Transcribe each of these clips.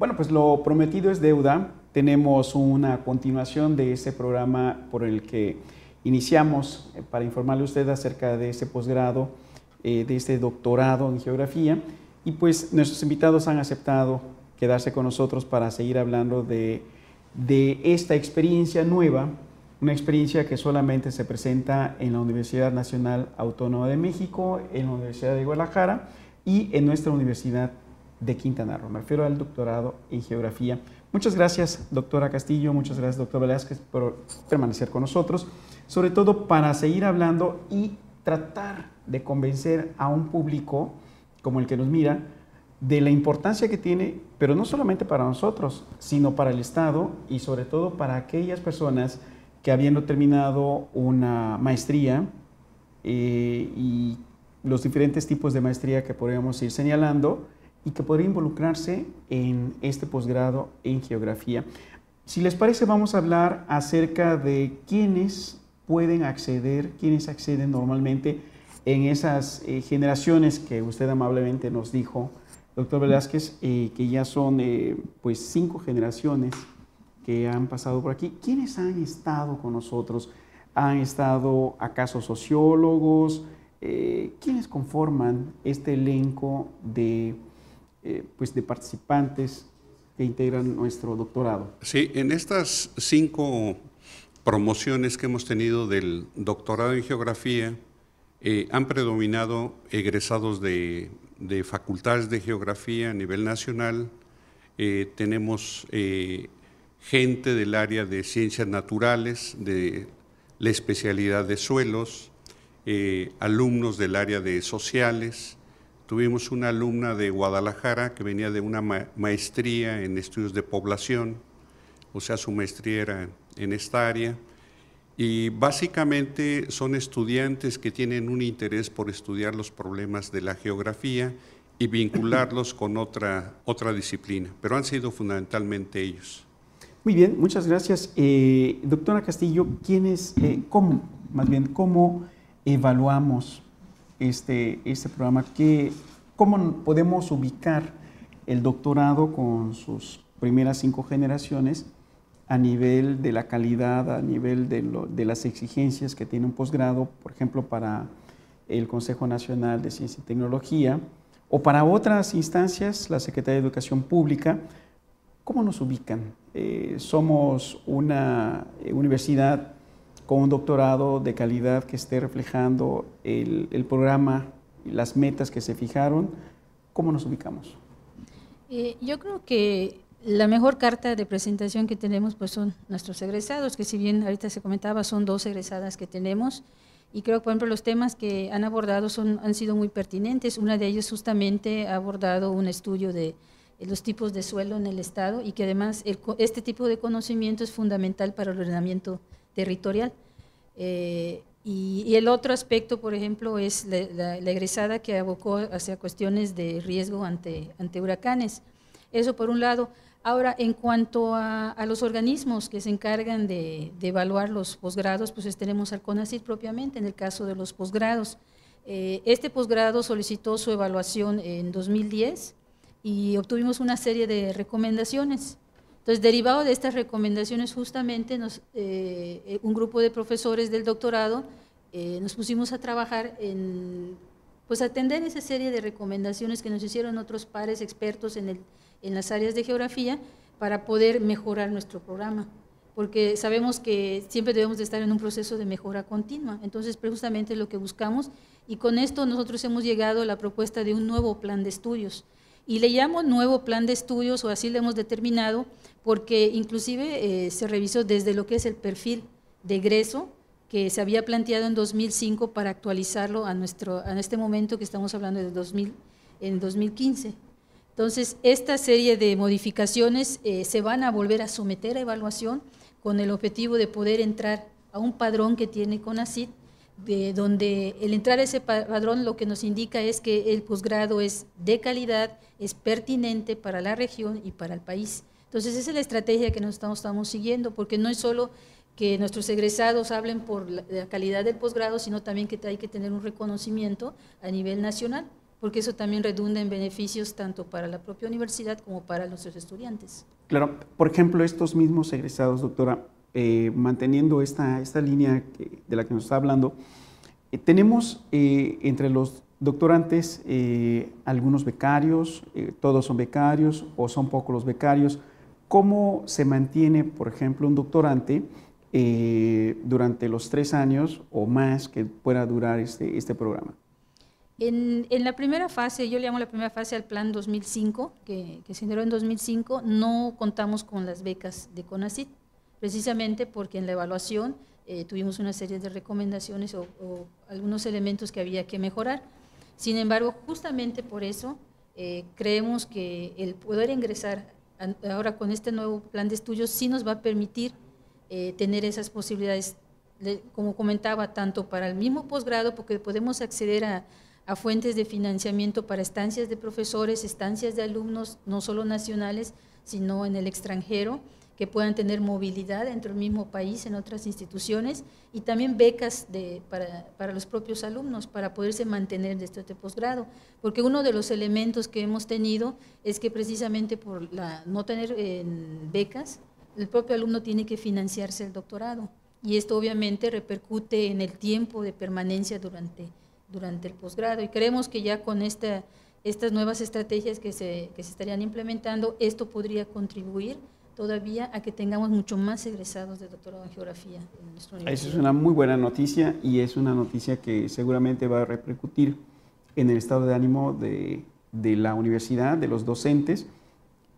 Bueno, pues lo prometido es deuda. Tenemos una continuación de ese programa por el que iniciamos eh, para informarle a usted acerca de ese posgrado, eh, de este doctorado en geografía. Y pues nuestros invitados han aceptado quedarse con nosotros para seguir hablando de, de esta experiencia nueva, una experiencia que solamente se presenta en la Universidad Nacional Autónoma de México, en la Universidad de Guadalajara y en nuestra Universidad de Quintana Roo. Me refiero al doctorado en geografía. Muchas gracias, doctora Castillo, muchas gracias, doctor Velázquez, por permanecer con nosotros, sobre todo para seguir hablando y tratar de convencer a un público como el que nos mira de la importancia que tiene, pero no solamente para nosotros, sino para el Estado y sobre todo para aquellas personas que habiendo terminado una maestría eh, y los diferentes tipos de maestría que podríamos ir señalando, y que podría involucrarse en este posgrado en geografía. Si les parece, vamos a hablar acerca de quiénes pueden acceder, quiénes acceden normalmente en esas eh, generaciones que usted amablemente nos dijo, doctor Velázquez, eh, que ya son eh, pues cinco generaciones que han pasado por aquí. ¿Quiénes han estado con nosotros? ¿Han estado acaso sociólogos? ¿Quiénes conforman este elenco de eh, pues, de participantes que integran nuestro doctorado. Sí, en estas cinco promociones que hemos tenido del doctorado en geografía, eh, han predominado egresados de, facultades de geografía a nivel nacional. Eh, tenemos gente del área de ciencias naturales, de la especialidad de suelos, alumnos del área de sociales, Tuvimos una alumna de Guadalajara que venía de una maestría en estudios de población, o sea, su maestría era en esta área. Y básicamente son estudiantes que tienen un interés por estudiar los problemas de la geografía y vincularlos con otra, otra disciplina, pero han sido fundamentalmente ellos. Muy bien, muchas gracias. Eh, doctora Castillo, ¿quiénes, eh, cómo, más bien, cómo evaluamos este, este programa, ¿cómo podemos ubicar el doctorado con sus primeras cinco generaciones a nivel de la calidad, a nivel de, las exigencias que tiene un posgrado, por ejemplo, para el Consejo Nacional de Ciencia y Tecnología o para otras instancias, la Secretaría de Educación Pública, ¿cómo nos ubican? Eh, somos una eh, universidad con un doctorado de calidad que esté reflejando el, programa, las metas que se fijaron, ¿cómo nos ubicamos? Eh, yo creo que la mejor carta de presentación que tenemos pues son nuestros egresados, que si bien ahorita se comentaba son dos egresadas que tenemos y creo que por ejemplo los temas que han abordado son, han sido muy pertinentes. Una de ellas justamente ha abordado un estudio de los tipos de suelo en el estado y que además este tipo de conocimiento es fundamental para el ordenamiento territorial. Eh, y, el otro aspecto, por ejemplo, es la, egresada que abocó hacia cuestiones de riesgo ante, ante huracanes. Eso por un lado. Ahora, en cuanto a, los organismos que se encargan de, evaluar los posgrados, pues tenemos al CONACYT propiamente en el caso de los posgrados. Eh, este posgrado solicitó su evaluación en 2010 y obtuvimos una serie de recomendaciones. Entonces, derivado de estas recomendaciones, justamente eh, un grupo de profesores del doctorado eh, nos pusimos a trabajar en pues atender esa serie de recomendaciones que nos hicieron otros pares expertos en, las áreas de geografía para poder mejorar nuestro programa porque sabemos que siempre debemos de estar en un proceso de mejora continua. Entonces, precisamente lo que buscamos y con esto nosotros hemos llegado a la propuesta de un nuevo plan de estudios y le llamo nuevo plan de estudios, o así lo hemos determinado, porque inclusive eh, se revisó desde lo que es el perfil de egreso que se había planteado en 2005 para actualizarlo a, nuestro, este momento que estamos hablando de 2000, en 2015. Entonces, esta serie de modificaciones eh, se van a volver a someter a evaluación con el objetivo de poder entrar a un padrón que tiene CONACYT donde el entrar a ese padrón lo que nos indica es que el posgrado es de calidad, es pertinente para la región y para el país. Entonces esa es la estrategia que nos estamos, estamos siguiendo, porque no es solo que nuestros egresados hablen por la calidad del posgrado, sino también que hay que tener un reconocimiento a nivel nacional, porque eso también redunda en beneficios tanto para la propia universidad como para nuestros estudiantes. Claro, por ejemplo, estos mismos egresados, doctora, eh, manteniendo esta, esta línea de la que nos está hablando, eh, tenemos eh, entre los doctorantes algunos becarios, todos son becarios o son pocos los becarios. ¿Cómo se mantiene, por ejemplo, un doctorante durante los tres años o más que pueda durar este, este programa? En, en, la primera fase, yo le llamo la primera fase al plan 2005, que, que se generó en 2005, no contamos con las becas de CONACIT precisamente porque en la evaluación eh, tuvimos una serie de recomendaciones o, algunos elementos que había que mejorar. Sin embargo, justamente por eso eh, creemos que el poder ingresar ahora con este nuevo plan de estudios sí nos va a permitir eh, tener esas posibilidades, como comentaba, tanto para el mismo posgrado, porque podemos acceder a, a fuentes de financiamiento para estancias de profesores, estancias de alumnos, no solo nacionales, sino en el extranjero, que puedan tener movilidad dentro el mismo país, en otras instituciones, y también becas para, los propios alumnos, para poderse mantener de este posgrado. Porque uno de los elementos que hemos tenido es que precisamente por no tener becas, el propio alumno tiene que financiarse el doctorado. Y esto obviamente repercute en el tiempo de permanencia durante, durante el posgrado. Y creemos que ya con esta, estas nuevas estrategias que que se estarían implementando, esto podría contribuir todavía a que tengamos mucho más egresados de doctorado en geografía en nuestro. es una muy buena noticia y es una noticia que seguramente va a repercutir en el estado de ánimo de, la universidad, de los docentes,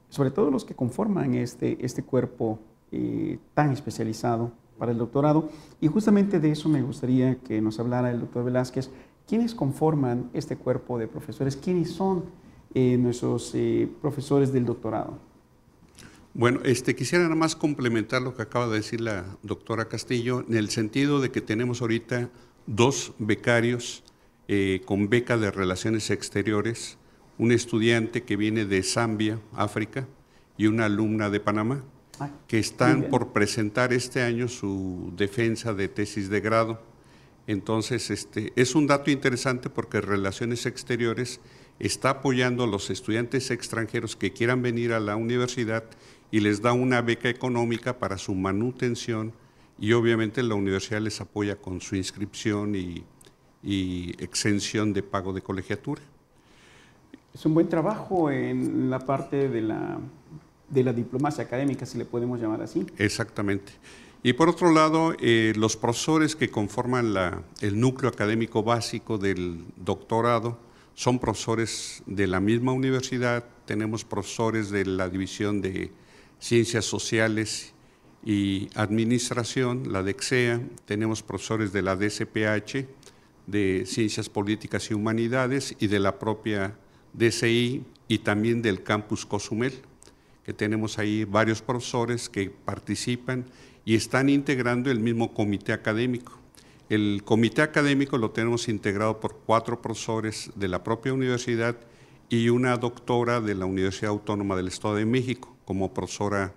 sobre todo los que conforman este, este cuerpo eh, tan especializado para el doctorado. Y justamente de eso me gustaría que nos hablara el doctor Velázquez. ¿Quiénes conforman este cuerpo de profesores? ¿Quiénes son eh, nuestros eh, profesores del doctorado? Bueno, este, quisiera nada más complementar lo que acaba de decir la doctora Castillo, en el sentido de que tenemos ahorita dos becarios eh, con beca de Relaciones Exteriores, un estudiante que viene de Zambia, África, y una alumna de Panamá, ah, que están por presentar este año su defensa de tesis de grado. Entonces, este, es un dato interesante porque Relaciones Exteriores está apoyando a los estudiantes extranjeros que quieran venir a la universidad y les da una beca económica para su manutención y obviamente la universidad les apoya con su inscripción y, exención de pago de colegiatura. Es un buen trabajo en la parte de la, de la diplomacia académica, si le podemos llamar así. Exactamente. Y por otro lado, eh, los profesores que conforman la, el núcleo académico básico del doctorado son profesores de la misma universidad, tenemos profesores de la división de Ciencias Sociales y Administración, la DEXEA, tenemos profesores de la DCPH, de Ciencias Políticas y Humanidades y de la propia DCI y también del campus Cozumel, que tenemos ahí varios profesores que participan y están integrando el mismo comité académico. El comité académico lo tenemos integrado por cuatro profesores de la propia universidad y una doctora de la Universidad Autónoma del Estado de México como profesora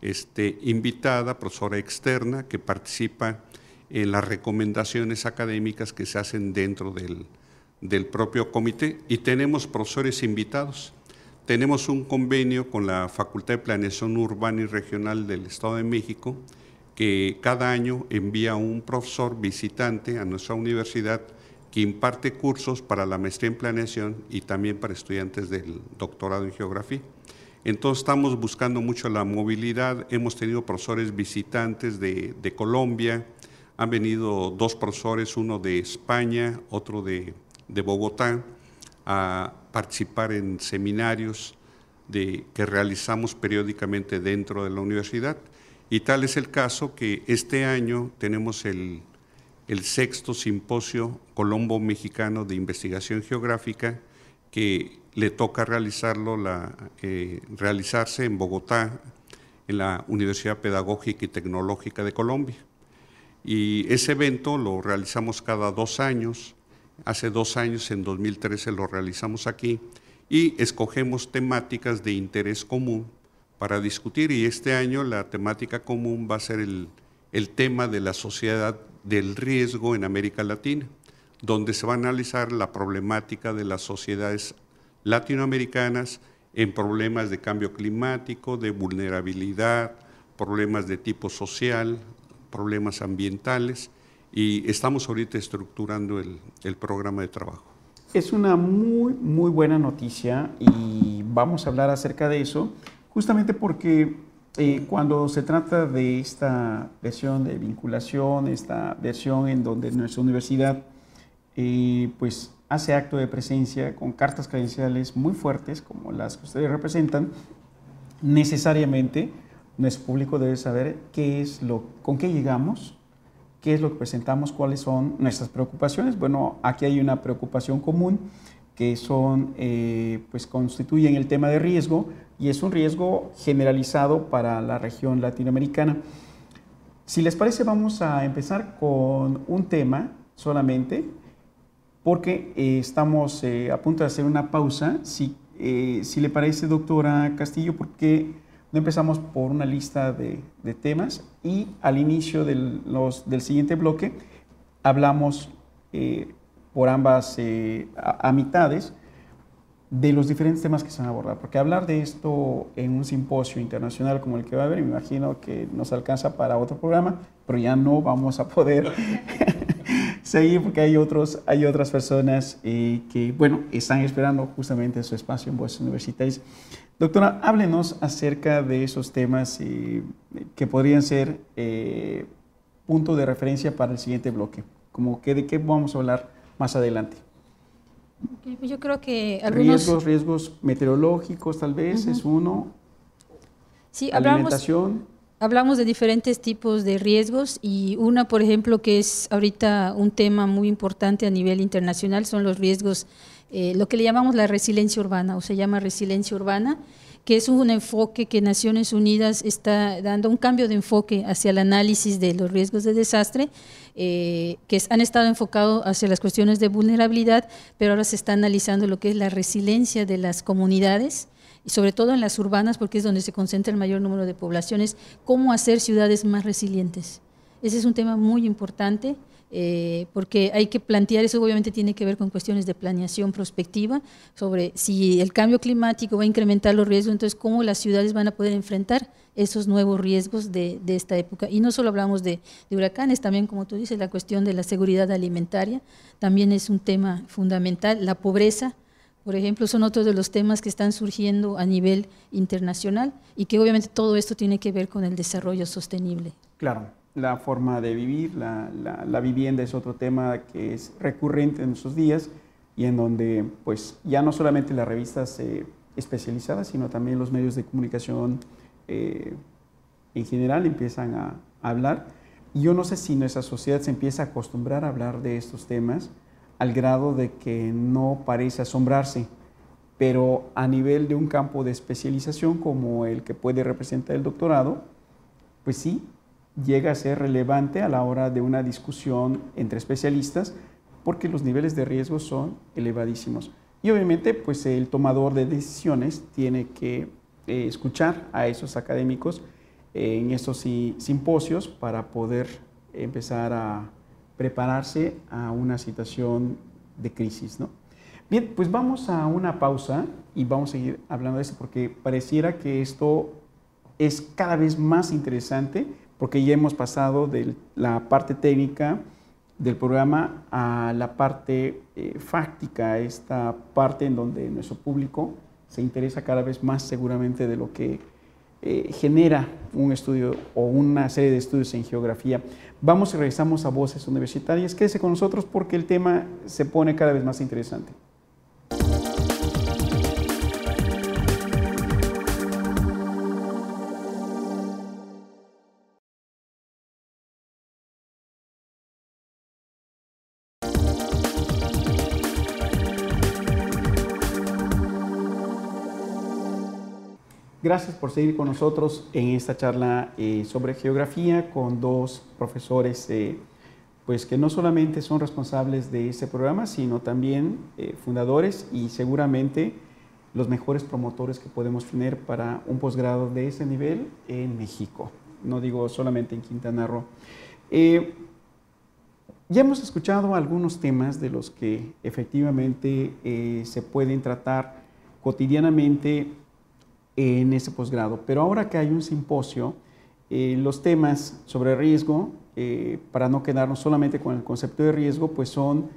este, invitada, profesora externa, que participa en las recomendaciones académicas que se hacen dentro del, del propio comité y tenemos profesores invitados. Tenemos un convenio con la Facultad de Planeación Urbana y Regional del Estado de México que cada año envía un profesor visitante a nuestra universidad que imparte cursos para la maestría en planeación y también para estudiantes del doctorado en geografía. Entonces estamos buscando mucho la movilidad. Hemos tenido profesores visitantes de, Colombia, han venido dos profesores, uno de España, otro de, Bogotá, a participar en seminarios que realizamos periódicamente dentro de la universidad. Y tal es el caso que este año tenemos el sexto simposio Colombo Mexicano de Investigación Geográfica, que le toca realizarlo la, eh, realizarse en Bogotá, en la Universidad Pedagógica y Tecnológica de Colombia. Y ese evento lo realizamos cada dos años. Hace dos años, en 2013, lo realizamos aquí y escogemos temáticas de interés común para discutir. Y este año la temática común va a ser el tema de la sociedad del riesgo en América Latina donde se va a analizar la problemática de las sociedades latinoamericanas en problemas de cambio climático, de vulnerabilidad, problemas de tipo social, problemas ambientales y estamos ahorita estructurando el, programa de trabajo. Es una muy, muy buena noticia y vamos a hablar acerca de eso, justamente porque eh, cuando se trata de esta versión de vinculación, esta versión en donde nuestra universidad y pues hace acto de presencia con cartas credenciales muy fuertes, como las que ustedes representan, necesariamente nuestro público debe saber qué es lo, con qué llegamos, qué es lo que presentamos, cuáles son nuestras preocupaciones. Bueno, aquí hay una preocupación común que son, eh, pues constituyen el tema de riesgo y es un riesgo generalizado para la región latinoamericana. Si les parece, vamos a empezar con un tema solamente porque eh, estamos eh, a punto de hacer una pausa. Si, eh, si le parece, doctora Castillo, porque no empezamos por una lista de, temas y al inicio del, los, del siguiente bloque hablamos por ambas a, a, mitades de los diferentes temas que se van a abordar, porque hablar de esto en un simposio internacional como el que va a haber, me imagino que nos alcanza para otro programa, pero ya no vamos a poder seguir porque hay, otros, hay otras personas eh, que, bueno, están esperando justamente su espacio en vuestras universidades. Doctora, háblenos acerca de esos temas eh, que podrían ser eh, punto de referencia para el siguiente bloque, como que de qué vamos a hablar más adelante. Pues yo creo que algunos... Riesgos, riesgos meteorológicos tal vez es uno. Sí, hablamos, Hablamos de diferentes tipos de riesgos y una, por ejemplo, que es ahorita un tema muy importante a nivel internacional son los riesgos, eh, lo que le llamamos la resiliencia urbana o se llama resiliencia urbana, que es un enfoque que Naciones Unidas está dando un cambio de enfoque hacia el análisis de los riesgos de desastre, eh, que han estado enfocados hacia las cuestiones de vulnerabilidad, pero ahora se está analizando lo que es la resiliencia de las comunidades y sobre todo en las urbanas, porque es donde se concentra el mayor número de poblaciones, cómo hacer ciudades más resilientes. Ese es un tema muy importante. Eh, porque hay que plantear, eso obviamente tiene que ver con cuestiones de planeación prospectiva, sobre si el cambio climático va a incrementar los riesgos, entonces cómo las ciudades van a poder enfrentar esos nuevos riesgos de, esta época. Y no solo hablamos de, huracanes, también como tú dices, la cuestión de la seguridad alimentaria también es un tema fundamental, la pobreza por ejemplo, son otros de los temas que están surgiendo a nivel internacional y que obviamente todo esto tiene que ver con el desarrollo sostenible. Claro, la forma de vivir, la, vivienda es otro tema que es recurrente en nuestros días y en donde pues ya no solamente las revistas especializadas, sino también los medios de comunicación eh, en general empiezan a, a hablar. Y yo no sé si nuestra sociedad se empieza a acostumbrar a hablar de estos temas al grado de que no parece asombrarse, pero a nivel de un campo de especialización como el que puede representar el doctorado, pues sí, llega a ser relevante a la hora de una discusión entre especialistas porque los niveles de riesgo son elevadísimos. Y obviamente, pues el tomador de decisiones tiene que eh, escuchar a esos académicos en esos simposios para poder empezar a prepararse a una situación de crisis, ¿no? Bien, pues vamos a una pausa y vamos a seguir hablando de esto porque pareciera que esto es cada vez más interesante porque ya hemos pasado de la parte técnica del programa a la parte eh, fáctica, esta parte en donde nuestro público se interesa cada vez más seguramente de lo que eh, genera un estudio o una serie de estudios en geografía. Vamos y regresamos a Voces Universitarias. Quédese con nosotros porque el tema se pone cada vez más interesante. Gracias por seguir con nosotros en esta charla eh, sobre geografía con dos profesores eh, pues que no solamente son responsables de este programa, sino también eh, fundadores y seguramente los mejores promotores que podemos tener para un posgrado de ese nivel en México. No digo solamente en Quintana Roo. ya hemos escuchado algunos temas de los que efectivamente se pueden tratar cotidianamente en ese posgrado. Pero ahora que hay un simposio, eh, los temas sobre riesgo, eh, para no quedarnos solamente con el concepto de riesgo, pues son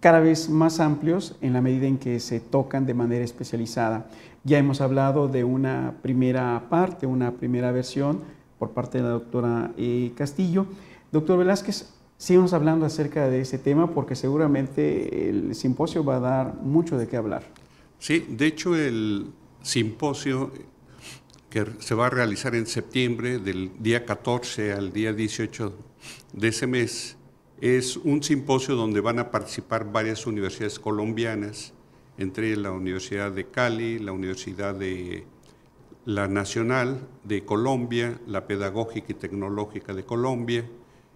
cada vez más amplios en la medida en que se tocan de manera especializada. Ya hemos hablado de una primera parte, una primera versión por parte de la doctora eh, Castillo. Doctor Velázquez, sigamos hablando acerca de ese tema porque seguramente el simposio va a dar mucho de qué hablar. Sí, de hecho el, simposio que se va a realizar en septiembre, del día 14 al día 18 de ese mes, es un simposio donde van a participar varias universidades colombianas, entre la Universidad de Cali, la Universidad de la Nacional de Colombia, la Pedagógica y Tecnológica de Colombia,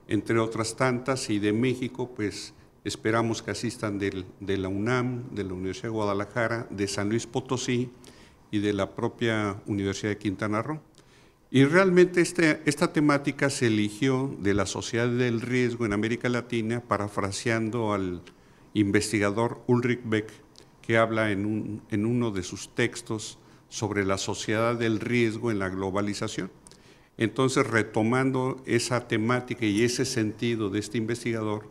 entre otras tantas, y de México, pues esperamos que asistan de la UNAM, de la Universidad de Guadalajara, de San Luis Potosí, y de la propia Universidad de Quintana Roo. Y realmente este, esta temática se eligió de la sociedad del riesgo en América Latina, parafraseando al investigador Ulrich Beck, que habla en, un, en uno de sus textos sobre la sociedad del riesgo en la globalización. Entonces, retomando esa temática y ese sentido de este investigador,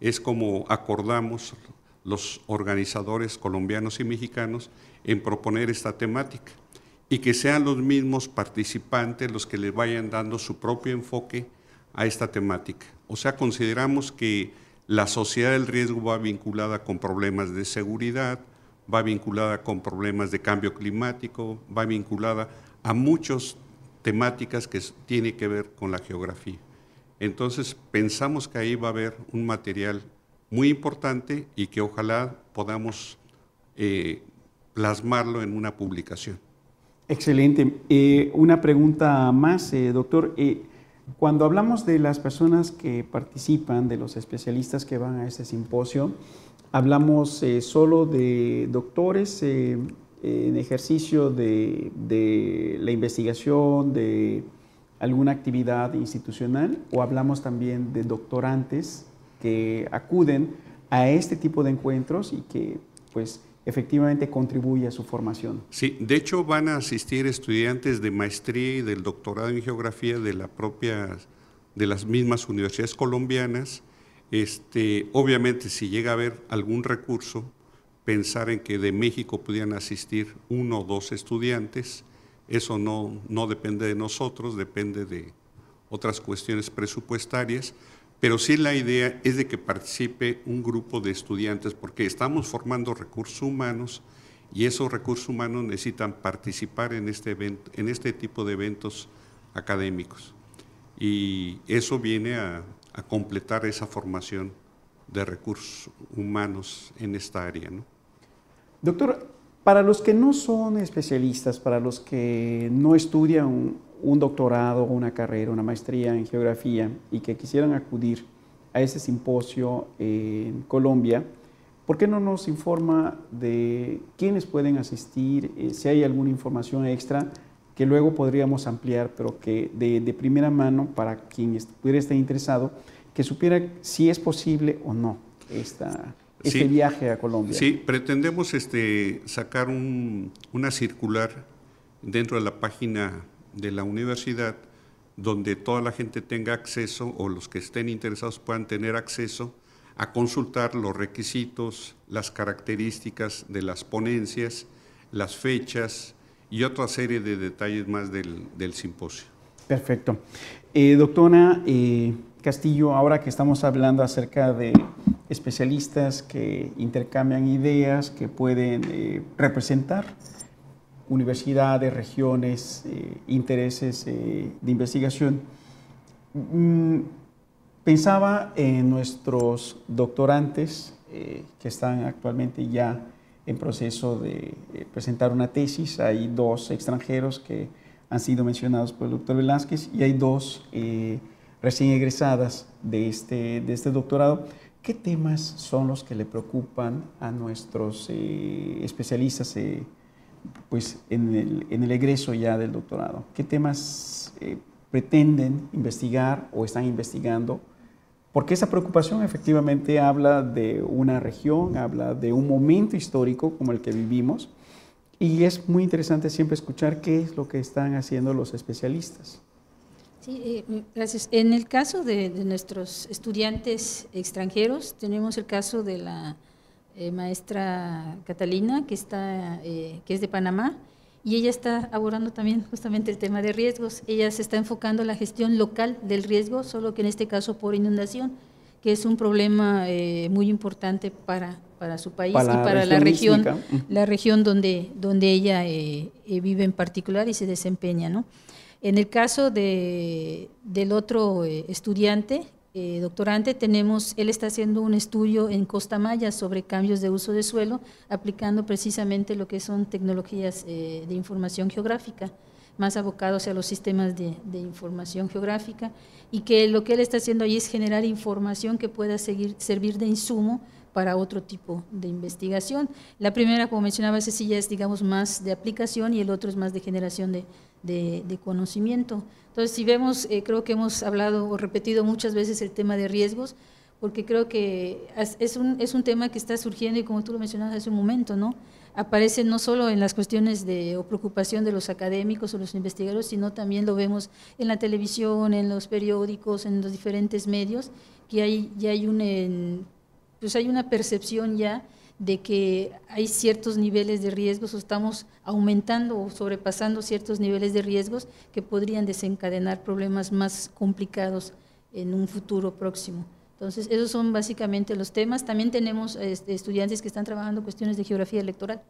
es como acordamos los organizadores colombianos y mexicanos en proponer esta temática y que sean los mismos participantes los que les vayan dando su propio enfoque a esta temática. O sea, consideramos que la sociedad del riesgo va vinculada con problemas de seguridad, va vinculada con problemas de cambio climático, va vinculada a muchas temáticas que tiene que ver con la geografía. Entonces, pensamos que ahí va a haber un material muy importante y que ojalá podamos eh, plasmarlo en una publicación. Excelente. Eh, una pregunta más, eh, doctor. Eh, cuando hablamos de las personas que participan, de los especialistas que van a este simposio, hablamos solo de doctores en ejercicio de, de, la investigación, de alguna actividad institucional, o hablamos también de doctorantes que acuden a este tipo de encuentros y que pues efectivamente contribuye a su formación. Sí, de hecho van a asistir estudiantes de maestría y del doctorado en geografía de la propia, de las mismas universidades colombianas. Este, obviamente, si llega a haber algún recurso, pensar en que de México pudieran asistir uno o dos estudiantes, eso no, no depende de nosotros, depende de otras cuestiones presupuestarias, pero sí la idea es de que participe un grupo de estudiantes porque estamos formando recursos humanos y esos recursos humanos necesitan participar en este, en este tipo de eventos académicos. Y eso viene a, completar esa formación de recursos humanos en esta área. ¿no? Doctor, para los que no son especialistas, para los que no estudian un doctorado, una carrera, una maestría en geografía y que quisieran acudir a ese simposio en Colombia, ¿por qué no nos informa de quiénes pueden asistir, eh, si hay alguna información extra que luego podríamos ampliar, pero que de, primera mano, para quien pudiera estar interesado, que supiera si es posible o no este viaje a Colombia? Sí, pretendemos este, sacar una circular dentro de la página de la universidad donde toda la gente tenga acceso o los que estén interesados puedan tener acceso a consultar los requisitos, las características de las ponencias, las fechas y otra serie de detalles más del, simposio. Perfecto. Eh, doctora eh, Castillo, ahora que estamos hablando acerca de especialistas que intercambian ideas, que pueden eh, representar universidades, regiones, eh, intereses eh, de investigación, mm, pensaba en nuestros doctorantes eh, que están actualmente ya en proceso de presentar una tesis. Hay dos extranjeros que han sido mencionados por el doctor Velázquez y hay dos recién egresadas de este, de este doctorado. ¿Qué temas son los que le preocupan a nuestros especialistas? pues, en, el, en egreso ya del doctorado? ¿Qué temas eh, pretenden investigar o están investigando? Porque esa preocupación efectivamente habla de una región, habla de un momento histórico como el que vivimos, y es muy interesante siempre escuchar qué es lo que están haciendo los especialistas. Sí, eh, gracias. En el caso de, nuestros estudiantes extranjeros, tenemos el caso de la eh, maestra Catalina, que, está, eh, que es de Panamá, y ella está abordando también justamente el tema de riesgos. Ella se está enfocando en la gestión local del riesgo, solo que en este caso por inundación, que es un problema eh, muy importante para, su país y para la región, la región, donde, donde ella vive en particular y se desempeña. ¿no? En el caso de, del otro estudiante, eh, doctorante, tenemos, él está haciendo un estudio en Costa Maya sobre cambios de uso de suelo, aplicando precisamente lo que son tecnologías eh, de información geográfica, más abocados a los sistemas de, información geográfica, y que lo que él está haciendo ahí es generar información que pueda seguir, servir de insumo para otro tipo de investigación. La primera, como mencionaba Cecilia, es digamos más de aplicación y el otro es más de generación de, de, conocimiento. Entonces, si vemos, eh, creo que hemos hablado o repetido muchas veces el tema de riesgos, porque creo que es un, tema que está surgiendo y como tú lo mencionabas hace un momento, ¿no? Aparece no solo en las cuestiones de o preocupación de los académicos o los investigadores, sino también lo vemos en la televisión, en los periódicos, en los diferentes medios, que hay, ya hay un, pues hay una percepción ya de que hay ciertos niveles de riesgos o estamos aumentando o sobrepasando ciertos niveles de riesgos que podrían desencadenar problemas más complicados en un futuro próximo. Entonces, esos son básicamente los temas. También tenemos este, estudiantes que están trabajando cuestiones de geografía electoral,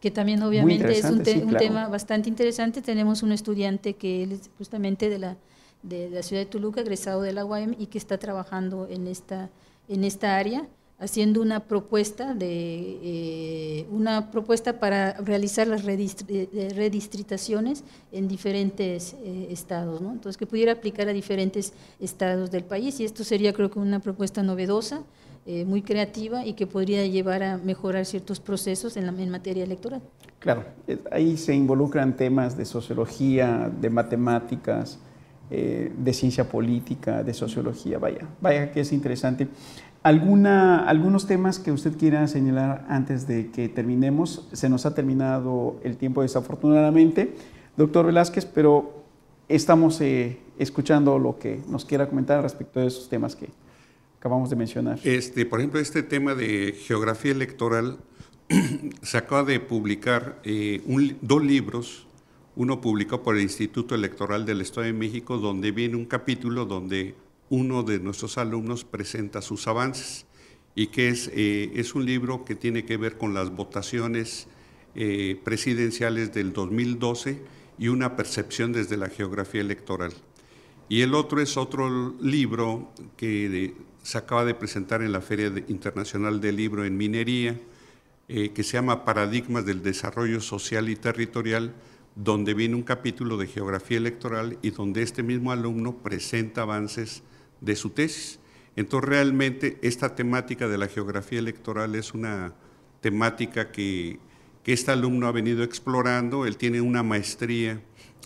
que también obviamente es un, tema bastante interesante. Tenemos un estudiante que es justamente de la, ciudad de Toluca, egresado de la UAM, y que está trabajando en esta, en esta área haciendo una propuesta de eh, una propuesta para realizar las eh, eh, redistritaciones en diferentes estados, entonces que pudiera aplicar a diferentes estados del país y esto sería creo que una propuesta novedosa, muy creativa y que podría llevar a mejorar ciertos procesos en, la, en materia electoral. Claro, ahí se involucran temas de sociología, de matemáticas, de ciencia política, de sociología, vaya, vaya que es interesante. Alguna, algunos temas que usted quiera señalar antes de que terminemos. Se nos ha terminado el tiempo desafortunadamente, doctor Velázquez, pero estamos eh, escuchando lo que nos quiera comentar respecto de esos temas que acabamos de mencionar. Este, por ejemplo, este tema de geografía electoral se acaba de publicar eh, dos libros. Uno publicado por el Instituto Electoral del Estado de México, donde viene un capítulo donde uno de nuestros alumnos presenta sus avances y que es, eh, un libro que tiene que ver con las votaciones eh, presidenciales del 2012 y una percepción desde la geografía electoral. Y el otro es otro libro que se acaba de presentar en la Feria Internacional del Libro en Minería, eh, que se llama Paradigmas del Desarrollo Social y Territorial, donde viene un capítulo de geografía electoral y donde este mismo alumno presenta avances de su tesis. Entonces realmente esta temática de la geografía electoral es una temática que, este alumno ha venido explorando, él tiene una maestría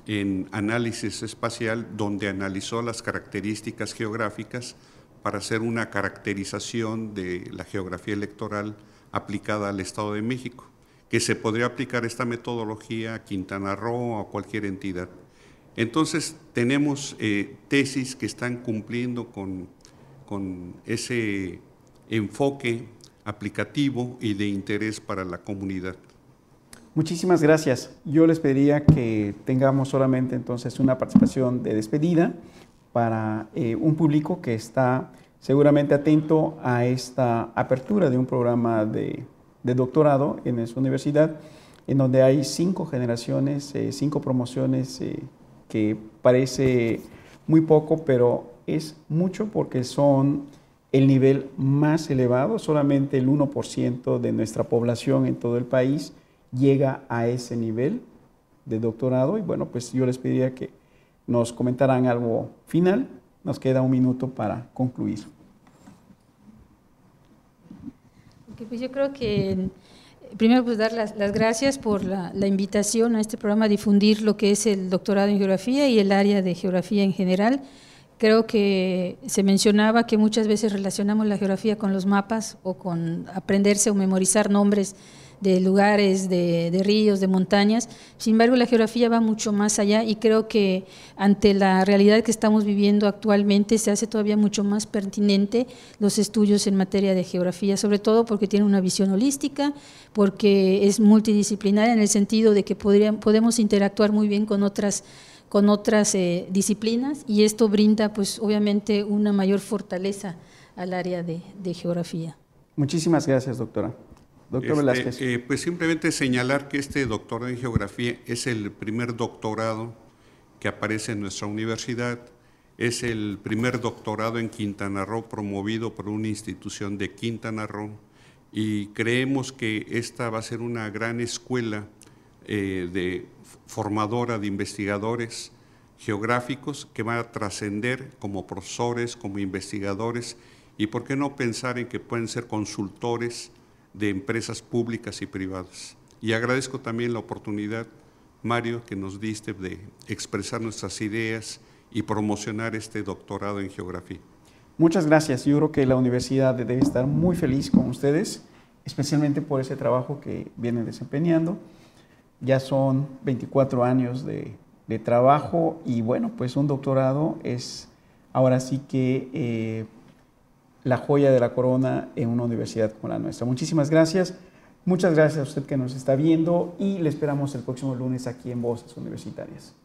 en análisis espacial donde analizó las características geográficas para hacer una caracterización de la geografía electoral aplicada al Estado de México, que se podría aplicar esta metodología a Quintana Roo o a cualquier entidad. Entonces tenemos eh, tesis que están cumpliendo con, con ese enfoque aplicativo y de interés para la comunidad. Muchísimas gracias. Yo les pediría que tengamos solamente entonces una participación de despedida para eh, un público que está seguramente atento a esta apertura de un programa de, doctorado en su universidad, en donde hay cinco generaciones, eh, cinco promociones que parece muy poco, pero es mucho porque son el nivel más elevado, solamente el 1% de nuestra población en todo el país llega a ese nivel de doctorado y bueno, pues yo les pediría que nos comentaran algo final, nos queda un minuto para concluir. pues yo creo que primero pues dar las, gracias por la, la, invitación a este programa a difundir lo que es el doctorado en geografía y el área de geografía en general. Creo que se mencionaba que muchas veces relacionamos la geografía con los mapas o con aprenderse o memorizar nombres de lugares, de, ríos, de montañas. Sin embargo, la geografía va mucho más allá y creo que ante la realidad que estamos viviendo actualmente se hace todavía mucho más pertinente los estudios en materia de geografía, sobre todo porque tiene una visión holística, porque es multidisciplinaria en el sentido de que podrían, podemos interactuar muy bien con otras con otras eh, disciplinas y esto brinda pues obviamente una mayor fortaleza al área de geografía. Muchísimas gracias, doctora. Este, eh, pues simplemente señalar que este doctorado en geografía es el primer doctorado que aparece en nuestra universidad, es el primer doctorado en Quintana Roo promovido por una institución de Quintana Roo y creemos que esta va a ser una gran escuela eh, de formadora de investigadores geográficos que van a trascender como profesores, como investigadores y por qué no pensar en que pueden ser consultores de empresas públicas y privadas. Y agradezco también la oportunidad, Mario, que nos diste de expresar nuestras ideas y promocionar este doctorado en geografía. Muchas gracias. Yo creo que la universidad debe estar muy feliz con ustedes, especialmente por ese trabajo que vienen desempeñando. Ya son 24 años de, trabajo y bueno, pues un doctorado es ahora sí que... Eh, la joya de la corona en una universidad como la nuestra. Muchísimas gracias. Muchas gracias a usted que nos está viendo y le esperamos el próximo lunes aquí en Voces Universitarias.